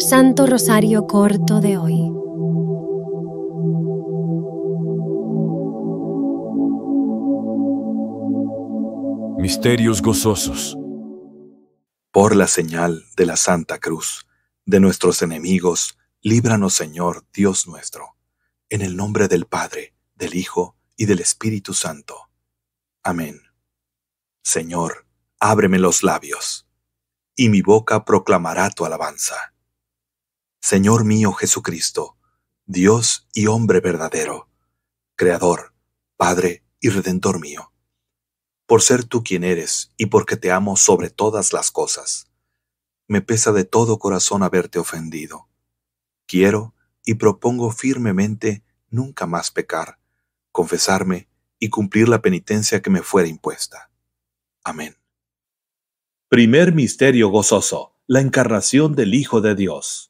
Santo Rosario Corto de hoy. Misterios gozosos. Por la señal de la Santa Cruz, de nuestros enemigos, líbranos Señor Dios nuestro, en el nombre del Padre, del Hijo y del Espíritu Santo. Amén. Señor, ábreme los labios, y mi boca proclamará tu alabanza. Señor mío Jesucristo, Dios y hombre verdadero, Creador, Padre y Redentor mío, por ser tú quien eres y porque te amo sobre todas las cosas. Me pesa de todo corazón haberte ofendido. Quiero y propongo firmemente nunca más pecar, confesarme y cumplir la penitencia que me fuera impuesta. Amén. Primer Misterio Gozoso, la encarnación del Hijo de Dios.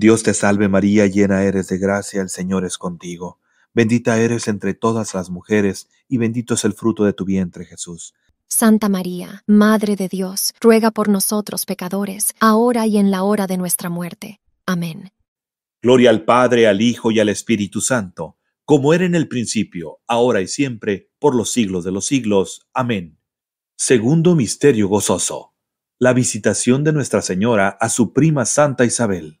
Dios te salve María, llena eres de gracia, el Señor es contigo. Bendita eres entre todas las mujeres, y bendito es el fruto de tu vientre Jesús. Santa María, Madre de Dios, ruega por nosotros pecadores, ahora y en la hora de nuestra muerte. Amén. Gloria al Padre, al Hijo y al Espíritu Santo, como era en el principio, ahora y siempre, por los siglos de los siglos. Amén. Segundo Misterio Gozoso. La visitación de Nuestra Señora a su prima Santa Isabel.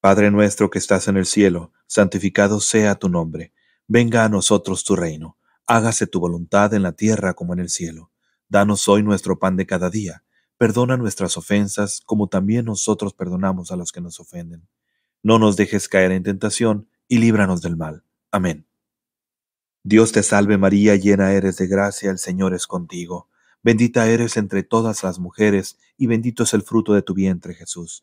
Padre nuestro que estás en el cielo, santificado sea tu nombre. Venga a nosotros tu reino. Hágase tu voluntad en la tierra como en el cielo. Danos hoy nuestro pan de cada día. Perdona nuestras ofensas como también nosotros perdonamos a los que nos ofenden. No nos dejes caer en tentación y líbranos del mal. Amén. Dios te salve María, llena eres de gracia, el Señor es contigo. Bendita eres entre todas las mujeres y bendito es el fruto de tu vientre Jesús.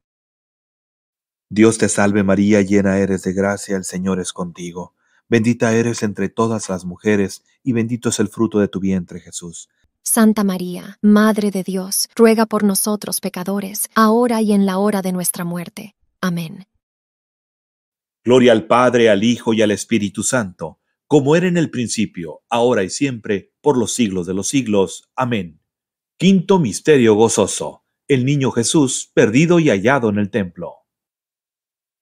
Dios te salve María, llena eres de gracia, el Señor es contigo. Bendita eres entre todas las mujeres, y bendito es el fruto de tu vientre Jesús. Santa María, Madre de Dios, ruega por nosotros pecadores, ahora y en la hora de nuestra muerte. Amén. Gloria al Padre, al Hijo y al Espíritu Santo, como era en el principio, ahora y siempre, por los siglos de los siglos. Amén. Quinto Misterio Gozoso. El Niño Jesús, perdido y hallado en el templo.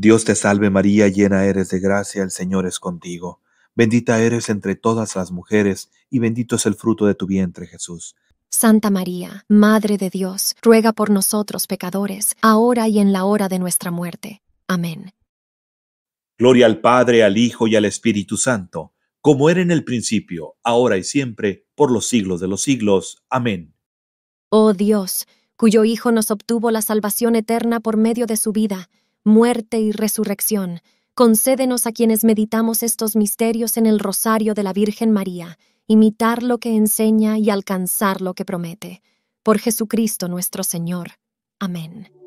Dios te salve María, llena eres de gracia, el Señor es contigo. Bendita eres entre todas las mujeres, y bendito es el fruto de tu vientre Jesús. Santa María, Madre de Dios, ruega por nosotros pecadores, ahora y en la hora de nuestra muerte. Amén. Gloria al Padre, al Hijo y al Espíritu Santo, como era en el principio, ahora y siempre, por los siglos de los siglos. Amén. Oh Dios, cuyo Hijo nos obtuvo la salvación eterna por medio de su vida, muerte y resurrección, concédenos a quienes meditamos estos misterios en el rosario de la Virgen María, imitar lo que enseña y alcanzar lo que promete. Por Jesucristo nuestro Señor. Amén.